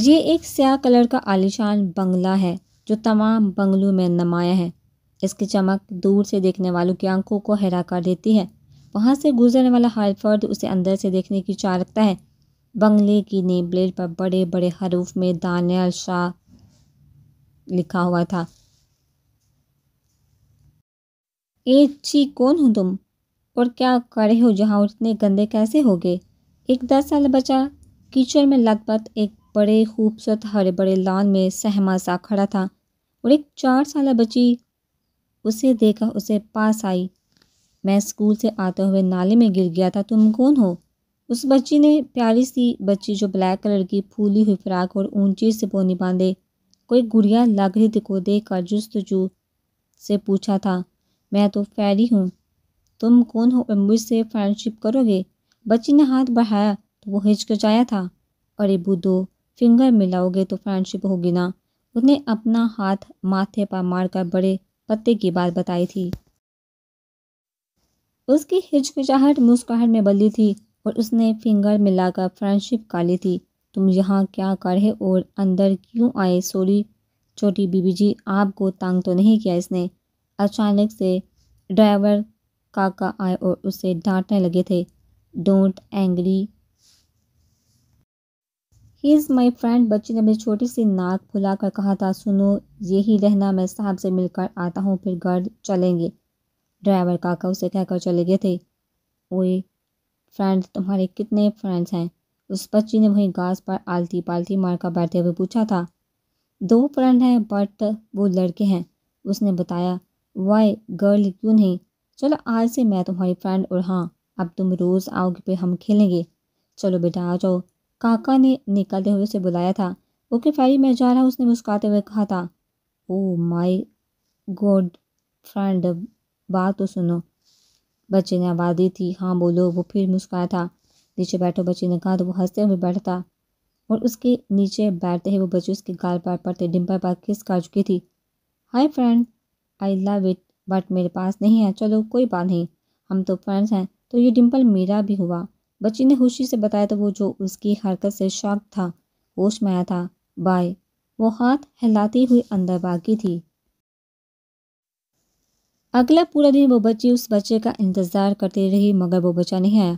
ये एक स्याह कलर का आलिशान बंगला है जो तमाम बंगलों में नमाया है इसकी चमक दूर से देखने वालों की आंखों को हैरा कर देती है वहाँ से गुजरने वाला हर फर्द उसे अंदर से देखने की चाह रखता है बंगले की नेम प्लेट पर बड़े बड़े हरूफ में दानियाल शाह लिखा हुआ था ए ची कौन हो तुम और क्या करे हो जहाँ इतने गंदे कैसे हो गए एक दस साल बचा कीचड़ में लथपथ एक बड़े खूबसूरत हरे बड़े लान में सहमा सा खड़ा था और एक चार साल बच्ची उसे देखा उसे पास आई मैं स्कूल से आते हुए नाले में गिर गया था तुम कौन हो उस बच्ची ने प्यारी सी बच्ची जो ब्लैक कलर की फूली हुई फ्राक और ऊंची से पोनी बांधे कोई गुड़िया लग रही थी को देख कर जुस्तजू से पूछा था मैं तो फैरी हूँ तुम कौन हो और मुझसे फ्रेंडशिप करोगे बच्ची ने हाथ बढ़ाया तो वो हिचकिचाया था अरे बुद्धो फिंगर मिलाओगे तो फ्रेंडशिप होगी ना उसने अपना हाथ माथे पर मारकर बड़े पत्ते की बात बताई थी उसकी हिचकिचाहट मुस्कुराहट में बदली थी और उसने फिंगर मिलाकर फ्रेंडशिप का ली थी तुम यहाँ क्या करे और अंदर क्यों आए सॉरी छोटी बीबी जी आपको तंग तो नहीं किया इसने अचानक से ड्राइवर काका आए और उसे डांटने लगे थे don't angry he is my friend बच्ची ने अपनी छोटी सी नाक फुलाकर कहा था सुनो यही रहना मैं साहब से मिलकर आता हूँ फिर घर चलेंगे ड्राइवर काका उसे कहकर चले गए थे ओए फ्रेंड तुम्हारे कितने फ्रेंड्स हैं उस बच्ची ने वहीं घास पर आलती पालती मारकर बैठे हुए पूछा था दो फ्रेंड हैं बट वो लड़के हैं उसने बताया वाई गर्ल क्यों नहीं चलो आज से मैं तुम्हारी फ्रेंड और हाँ अब तुम रोज़ आओगे फिर हम खेलेंगे चलो बेटा आ जाओ काका ने निकलते हुए उसे बुलाया था ओके फाई मैं जा रहा हूँ उसने मुस्काते हुए कहा था ओ माई गॉड फ्रेंड बात तो सुनो बच्चे ने आबादी थी हाँ बोलो वो फिर मुस्काया था नीचे बैठो बच्चे ने कहा तो वो हंसते हुए बैठा था और उसके नीचे बैठते ही वो बच्चे उसके गाल पर पड़ते डिम्पल पर किस कर चुकी थी hi friend I love it but मेरे पास नहीं है चलो कोई बात नहीं हम तो फ्रेंड्स हैं तो ये डिम्पल मेरा भी हुआ बच्ची ने खुशी से बताया तो वो जो उसकी हरकत से शॉक था होश में आया था बाय वो हाथ हिलाती हुई अंदर बाकी थी अगला पूरा दिन वो बच्ची उस बच्चे का इंतज़ार करती रही मगर वो बच्चा नहीं आया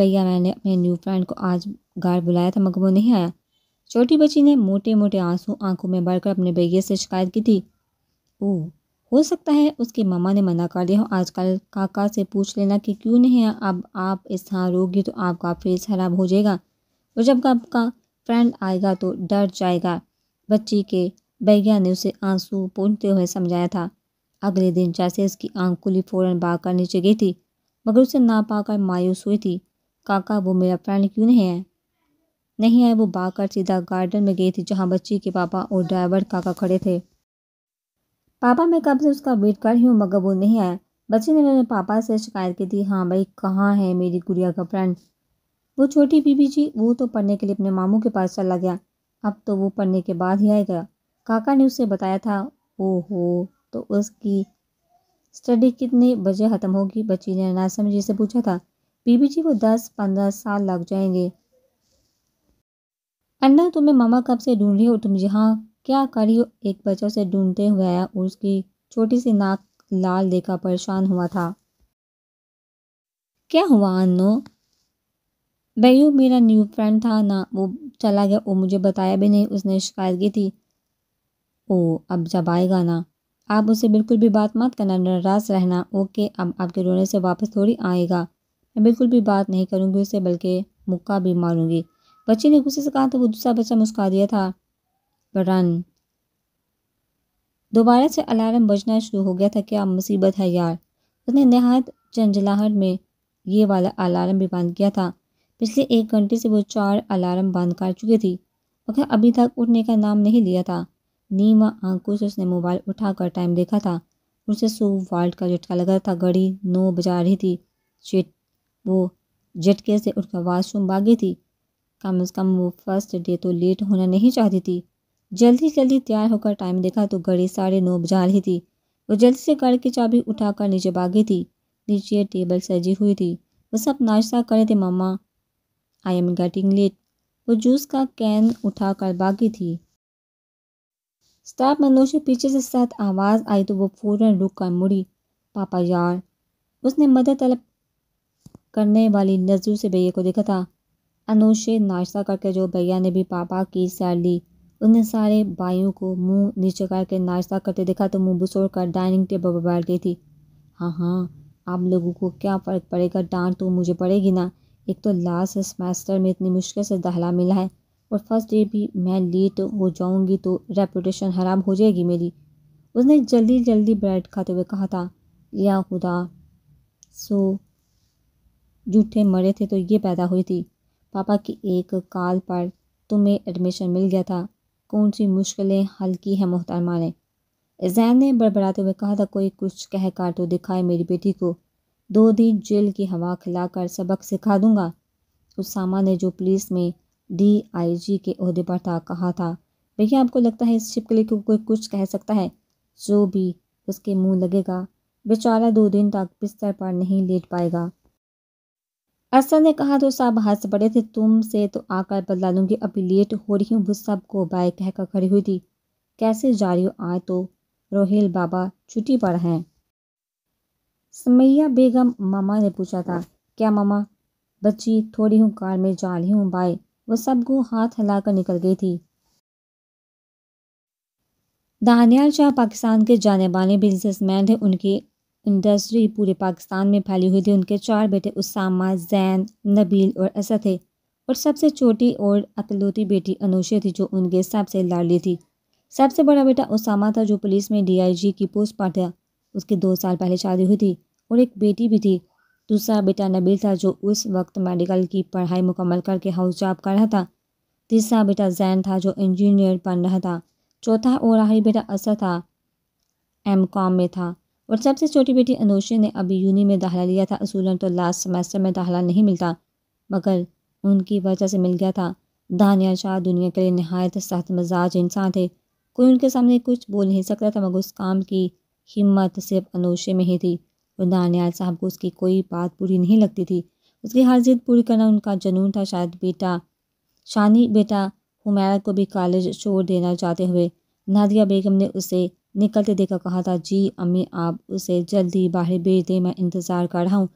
भैया मैंने अपने न्यू फ्रेंड को आज गार बुलाया था मगर वो नहीं आया छोटी बच्ची ने मोटे मोटे आंसू आंखों में भरकर अपने भैया से शिकायत की थी ओह हो सकता है उसके मामा ने मना कर दिया हो आजकल काका से पूछ लेना कि क्यों नहीं अब आप इस तरह रोगी तो आपका फेस खराब हो जाएगा और जब आपका फ्रेंड आएगा तो डर जाएगा बच्ची के बैया ने उसे आंसू पूछते हुए समझाया था अगले दिन जैसे उसकी आंख खुली फ़ौरन कर नीचे गई थी मगर उसे ना पाकर मायूस हुई थी काका वो मेरा फ्रेंड क्यों नहीं है नहीं आए वो बाकर सीधा गार्डन में गई थी जहाँ बच्ची के पापा और ड्राइवर काका खड़े थे पापा मैं कब से उसका वेट कर रही हूँ मगर वो नहीं आया बच्चे ने मेरे पापा से शिकायत की थी हाँ भाई कहाँ है मेरी गुड़िया का फ्रेंड वो छोटी बीबी जी वो तो पढ़ने के लिए अपने मामू के पास चला गया अब तो वो पढ़ने के बाद ही आएगा काका ने उसे बताया था ओहो तो उसकी स्टडी कितने बजे ख़त्म होगी बच्ची ने जी से पूछा था बीबी जी को दस पंद्रह साल लग जाएंगे अन्ना तुम्हें मामा कब से ढूंढ रही हो तुम यहाँ क्या करियो एक बच्चों से ढूंढते हुए आया और उसकी छोटी सी नाक लाल देखा परेशान हुआ था क्या हुआ अनु बैयू मेरा न्यू फ्रेंड था ना वो चला गया और मुझे बताया भी नहीं उसने शिकायत की थी ओ अब जब आएगा ना आप उसे बिल्कुल भी बात मत करना नाराज रहना ओके अब आपके रोने से वापस थोड़ी आएगा मैं बिल्कुल भी बात नहीं करूंगी उससे बल्कि मुक्का भी मारूंगी बच्चे ने गुस्से से कहा तो वो दूसरा बच्चा मुस्का दिया था रन दोबारा से अलार्म बजना शुरू हो गया था क्या मुसीबत है यार उसने नहायत चंजलाहट में ये वाला अलार्म भी बंद किया था पिछले एक घंटे से वो चार अलार्म बंद कर चुकी थी मगर अभी तक उठने का नाम नहीं लिया था नीम आंखों से उसने मोबाइल उठाकर टाइम देखा था उसे सो वाल्ट का झटका लगा था घड़ी नौ बजा रही थी चिट वो झटके से उठकर वाशरूम भागी थी कम अज़ कम वो फर्स्ट डे तो लेट होना नहीं चाहती थी जल्दी जल्दी तैयार होकर टाइम देखा तो घड़ी साढ़े नौ बजा रही थी वो जल्दी से गाड़ी की चाबी उठाकर नीचे भागी थी नीचे टेबल सजी हुई थी वो सब नाश्ता करे थे mama I am getting late वो जूस का कैन उठाकर भागी थी स्टाफ मनोज पीछे से साथ आवाज़ आई तो वो फ़ौरन रुक कर मुड़ी पापा यार उसने मदद तलब करने वाली नजरों से भैया को देखा था अनोश नाश्ता करके जो भैया ने भी पापा की सैर ली उन्हें सारे भाइयों को मुंह नीचे करके नाश्ता करते देखा तो मुंह बुसोड़ कर डाइनिंग टेबल पर बैठ गई थी हाँ हाँ आप लोगों को क्या फ़र्क पड़ेगा डांट तो मुझे पड़ेगी ना एक तो लास्ट सेमेस्टर में इतनी मुश्किल से दहला मिला है और फर्स्ट ईयर भी मैं लेट हो जाऊँगी तो रेपूटेशन खराब हो जाएगी मेरी उसने जल्दी जल्दी ब्रेड खाते हुए कहा था या खुदा सो जूठे मरे थे तो ये पैदा हुई थी पापा की एक काल पर तुम्हें एडमिशन मिल गया था कौन सी मुश्किलें हल्की हैं मोहतरमा ने जैन ने बड़बड़ाते हुए कहा था कोई कुछ कह कर तो दिखाए मेरी बेटी को दो दिन जेल की हवा खिलाकर सबक सिखा दूंगा उसामा ने जो पुलिस में डीआईजी के अहदे पर था कहा था भैया आपको लगता है इस छिपकली को कोई कुछ कह सकता है जो भी उसके मुंह लगेगा बेचारा दो दिन तक बिस्तर पर नहीं लेट पाएगा अरसद ने कहा तो साहब हंस पड़े थे तुमसे तो आकर बदला लूँगी अभी लेट हो रही हूँ वो सबको बाय कहकर खड़ी हुई थी कैसे जा रही हो आए तो रोहिल बाबा छुट्टी पर हैं समैया बेगम मामा ने पूछा था क्या मामा बच्ची थोड़ी हूँ कार में जा रही हूँ बाय वह सबको हाथ हिलाकर निकल गई थी दानियाल शाह पाकिस्तान के जाने माने बिजनेसमैन थे उनकी इंडस्ट्री पूरे पाकिस्तान में फैली हुई थी उनके चार बेटे उसामा जैन नबील और असद थे और सबसे छोटी और अकलौती बेटी अनुषे थी जो उनके सबसे लाडली थी सबसे बड़ा बेटा उसामा था जो पुलिस में डीआईजी की पोस्ट पर था उसकी दो साल पहले शादी हुई थी और एक बेटी भी थी दूसरा बेटा नबील था जो उस वक्त मेडिकल की पढ़ाई मुकम्मल करके हाउस जॉब कर रहा था तीसरा बेटा जैन था जो इंजीनियर बन रहा था चौथा और आखिरी बेटा असद था एम कॉम में था और से छोटी बेटी अनुषी ने अभी यूनी में दाखिला लिया था असूलन तो लास्ट सेमेस्टर में दाखिला नहीं मिलता मगर उनकी वजह से मिल गया था दानिया शाह दुनिया के लिए नहायत सख्त मजाज इंसान थे कोई उनके सामने कुछ बोल नहीं सकता था मगर उस काम की हिम्मत सिर्फ अनोशे में ही थी और दानियाल साहब को उसकी कोई बात पूरी नहीं लगती थी उसकी हर जिद पूरी करना उनका जुनून था शायद बेटा शानी बेटा हुमैरा को भी कॉलेज छोड़ देना चाहते हुए नादिया बेगम ने उसे निकलते देखकर कहा था जी अम्मी आप उसे जल्दी बाहर भेज दें मैं इंतज़ार कर रहा हूँ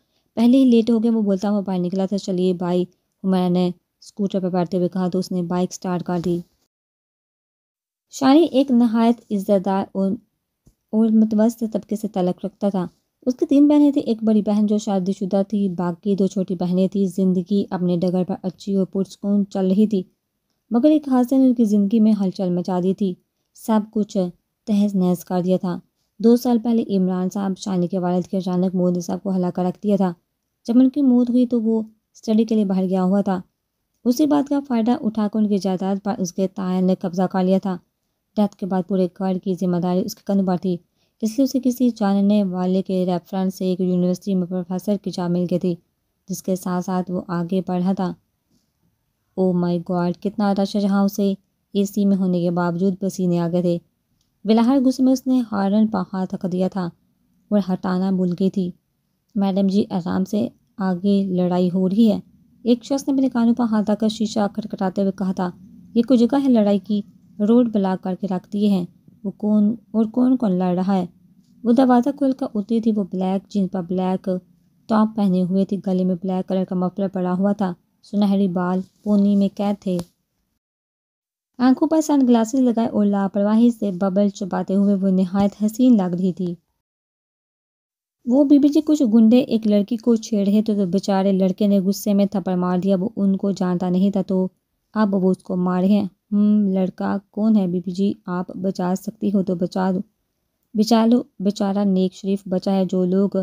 पहले ही लेट हो गया वो बोलता हुआ बाहर निकला था चलिए बाई हुमैरा ने स्कूटर पर बैठते हुए कहा तो उसने बाइक स्टार्ट कर दी शायरी एक नहायत इज़्ज़तदार और और मतवस्त तबके से तलक रखता था उसकी तीन बहनें थी एक बड़ी बहन जो शादीशुदा थी बाकी दो छोटी बहनें थी ज़िंदगी अपने डगर पर अच्छी और पुरस्कून चल रही थी मगर एक हादसे ने उनकी ज़िंदगी में हलचल मचा दी थी सब कुछ तहस नहस कर दिया था दो साल पहले इमरान साहब शानी के वालद के अचानक मोदी साहब को हला कर रख दिया था जब उनकी मौत हुई तो वो स्टडी के लिए बाहर गया हुआ था उसी बात का फ़ायदा उठाकर उनकी जायदाद पर उसके तायन ने कब्जा कर लिया था डेथ के बाद पूरे घर की जिम्मेदारी उसके कंध पर थी इसलिए उसे किसी जानने वाले के रेफरेंस से एक यूनिवर्सिटी में प्रोफेसर की जा मिल गई थी जिसके साथ साथ वो आगे पढ़ा था ओ माई गॉड कितना रश जहाँ उसे ए में होने के बावजूद पसीने आ गए थे बिलाहर गुस्से में उसने हॉर्न बाहर रख दिया था और हटाना भूल गई थी मैडम जी आराम से आगे लड़ाई हो रही है एक शख्स ने अपने कानों पर हाथ आकर शीशा खटखटाते हुए कहा था ये कोई जगह है लड़ाई की रोड ब्लॉक करके रख दिए हैं वो कौन और कौन कौन लड़ रहा है वो दरवाज़ा कर उतरी थी वो ब्लैक जीन पर ब्लैक टॉप पहने हुए थी गले में ब्लैक कलर का मफलर पड़ा हुआ था सुनहरी बाल पोनी में कैद थे आंखों पर सन ग्लासेस लगाए और लापरवाही से बबल चुपाते हुए वो नहायत हसीन लग रही थी वो बीबी जी कुछ गुंडे एक लड़की को रहे तो, तो बेचारे लड़के ने गुस्से में थप्पड़ मार दिया वो उनको जानता नहीं था तो अब वो उसको मारे हैं हम हम्म, लड़का कौन है बीबी जी आप बचा सकती हो तो बचा दो बेचा लो बेचारा नेक शरीफ बचा है जो लोग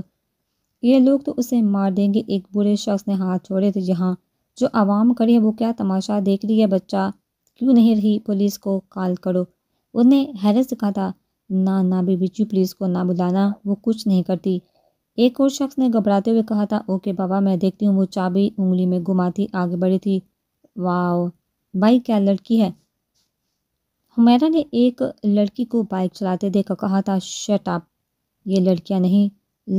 ये लोग तो उसे मार देंगे एक बुरे शख्स ने हाथ छोड़े थे यहाँ जो आवाम खड़ी है वो क्या तमाशा देख रही है बच्चा क्यों नहीं रही पुलिस को कॉल करो उन्हें हैरत से कहा था ना ना भी जी पुलिस को ना बुलाना वो कुछ नहीं करती एक और शख्स ने घबराते हुए कहा था ओके बाबा मैं देखती हूँ वो चाबी उंगली में घुमाती आगे बढ़ी थी वाह भाई क्या लड़की है हमारा ने एक लड़की को बाइक चलाते देखकर कहा था शट आप ये लड़कियाँ नहीं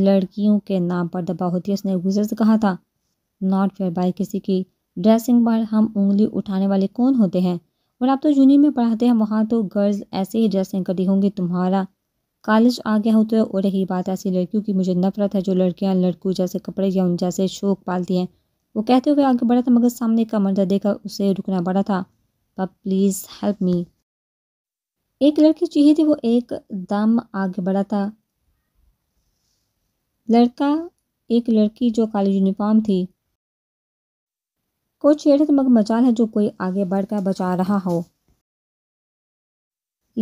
लड़कियों के नाम पर दबा होती है उसने गुजर से कहा था नॉट फेयर बाइक किसी की ड्रेसिंग पर हम उंगली उठाने वाले कौन होते हैं और आप तो जूनियर में पढ़ाते हैं वहाँ तो गर्ल्स ऐसे ही ड्रेसिंग करती होंगी तुम्हारा कॉलेज आ गया हो तो और रही बात ऐसी लड़कियों की मुझे नफरत है जो लड़कियाँ लड़कों जैसे कपड़े या उन जैसे शौक पालती हैं वो कहते हुए आगे बढ़ा था मगर सामने का मर्जा देकर उसे रुकना पड़ा था पर प्लीज़ हेल्प मी एक लड़की चाहिए थी वो एक दम आगे बढ़ा था लड़का एक लड़की जो काली यूनिफॉर्म थी कोई छेड़ तो मगमचाल है जो कोई आगे बढ़कर बचा रहा हो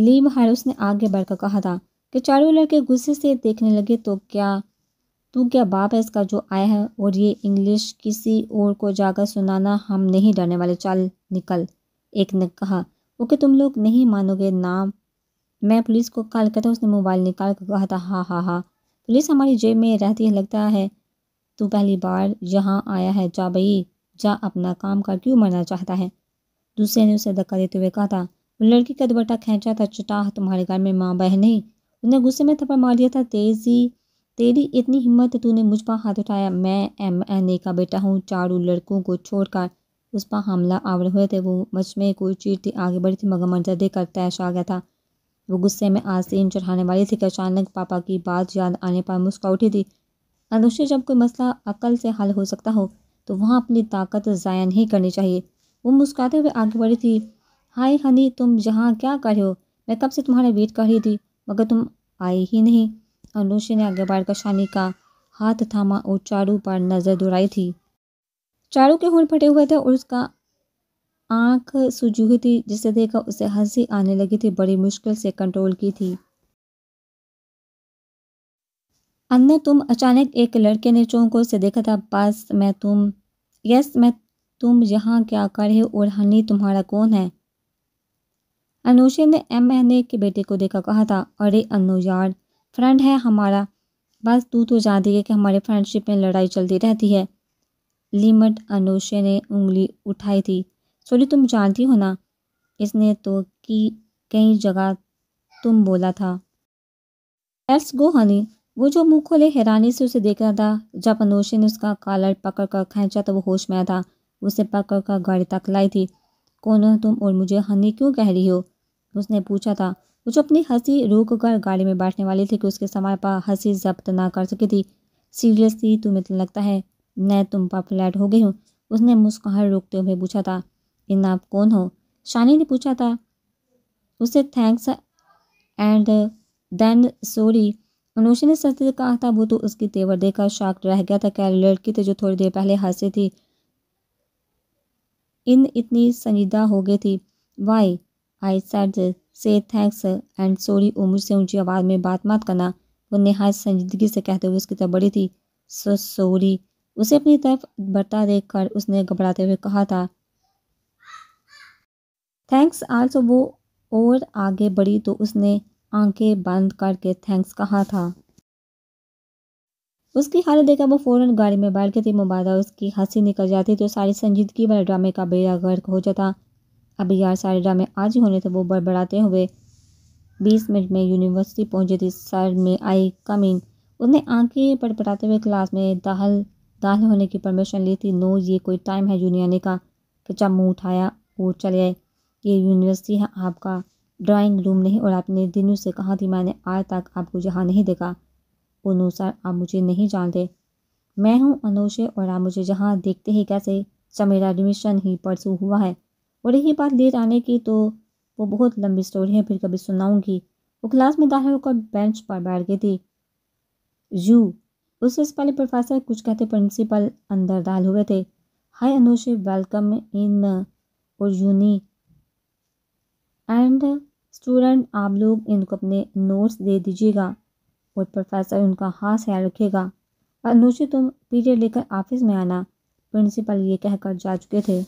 लीम हारिस ने आगे बढ़कर कहा था कि चारों लड़के गुस्से से देखने लगे तो क्या तू क्या बाप है इसका जो आया है और ये इंग्लिश किसी और को जाकर सुनाना हम नहीं डरने वाले चाल निकल एक ने कहा ओके तुम लोग नहीं मानोगे नाम मैं पुलिस को कॉल करता उसने मोबाइल निकाल कर कहा था हाँ हाँ हाँ पुलिस हमारी जेब में रहती है लगता है तू पहली बार यहाँ आया है जा भाई जा अपना काम का क्यों मरना चाहता है दूसरे ने उसे धक्का देते हुए कहा था वो लड़की का दुपट्टा खींचा था चटाह तुम्हारे घर में माँ बहन नहीं उसने गुस्से में थप्पड़ मार दिया था तेजी तेरी इतनी हिम्मत तूने मुझ पर हाथ उठाया मैं एम एन ए का बेटा हूँ चारों लड़कों को छोड़कर उस पर हमला आवर हुए थे वो मचमे कोई चीरती आगे बढ़ी थी मगर मंजर देकर तैश आ गया था वो गुस्से में आसीन चढ़ाने वाली थी कि अचानक पापा की बात याद आने पर मुस्का उठी थी अनुष्य जब कोई मसला अकल से हल हो सकता हो तो वहाँ अपनी ताकत ज़ाया नहीं करनी चाहिए वो मुस्कुराते हुए आगे बढ़ी थी हाय हनी तुम यहाँ क्या कर रहे हो मैं कब से तुम्हारा वेट कर रही थी मगर तुम आई ही नहीं अनुषी ने आगे बढ़कर शानी का हाथ थामा और चारू पर नज़र दौड़ाई थी चारू के होंठ फटे हुए थे और उसका आंख सूजी हुई थी जिसे देखकर उसे हंसी आने लगी थी बड़ी मुश्किल से कंट्रोल की थी अन्ना तुम अचानक एक लड़के ने चौंकों से देखा था पास मैं तुम यस मैं तुम यहाँ क्या कर रहे हो और हनी तुम्हारा कौन है अनुषे ने एम एन ए के बेटे को देखा कहा था अरे अनु यार फ्रेंड है हमारा बस तू तो जानती है कि हमारे फ्रेंडशिप में लड़ाई चलती रहती है लिमट अनुषे ने उंगली उठाई थी सोली तुम जानती हो ना इसने तो की कई जगह तुम बोला था लेट्स गो हनी वो जो मुंह खोले हैरानी से उसे देख रहा था जब अनोशी ने उसका कॉलर पकड़ कर खींचा तो वो होश में आया था उसे पकड़ कर गाड़ी तक लाई थी कौन हो तुम और मुझे हनी क्यों कह रही हो उसने पूछा था वो जो अपनी हंसी रोक कर गाड़ी में बैठने वाली थी कि उसके समय पर हंसी जब्त ना कर सकी थी सीरियसली तुम इतना तो लगता है मैं तुम पर फ्लैट हो गई हूँ उसने मुस्कान रोकते हुए पूछा था इन आप कौन हो शानी ने पूछा था उसे thanks and then sorry Anusha ने सत्य से कहा था वो तो उसकी तेवर देखा शाक रह गया था क्या लड़की तो जो थोड़ी देर पहले हंसी थी इन इतनी संजीदा हो गई थी why I said say thanks and sorry उम्र से ऊंची आवाज़ में बात मत करना वो नहायत संजीदगी से कहते हुए उसकी तरफ बड़ी थी सो सॉरी उसे अपनी तरफ बढ़ता देख कर उसने घबराते हुए कहा था थैंक्स आल्सो वो और आगे बढ़ी तो उसने आंखें बंद करके थैंक्स कहा था उसकी हालत देखा वो फ़ौरन गाड़ी में बैठ गई थी मुबादा उसकी हंसी निकल जाती तो सारी संजीदगी वाले ड्रामे का बेड़ा गर्क हो जाता अभी यार सारे ड्रामे आज ही होने थे वो बड़बड़ाते हुए बीस मिनट में यूनिवर्सिटी पहुंची थी सर में आई कमीन उसने आंखें पड़पड़ाते हुए क्लास में दाहल दाखिल होने की परमिशन ली थी नो ये कोई टाइम है जूनिया ने कहा कच्चा मुँह उठाया और चले गए ये यूनिवर्सिटी है आपका ड्राइंग रूम नहीं और आपने दिनों से कहा थी मैंने आज तक आपको जहाँ नहीं देखा उनू सर आप मुझे नहीं जानते मैं हूँ अनोशे और आप मुझे जहाँ देखते ही कैसे मेरा एडमिशन ही परसों हुआ है और यही बात लेट आने की तो वो बहुत लंबी स्टोरी है फिर कभी सुनाऊंगी वो क्लास में दाखिल होकर बेंच पर बैठ गई थी यू उससे पहले प्रोफेसर कुछ कहते प्रिंसिपल अंदर दाल हुए थे हाय अनुषे वेलकम इन और यूनी एंड स्टूडेंट आप लोग इनको अपने नोट्स दे दीजिएगा और प्रोफेसर उनका हाथ ख्याल रखेगा अनुषी तुम पीरियड लेकर ऑफिस में आना प्रिंसिपल ये कहकर जा चुके थे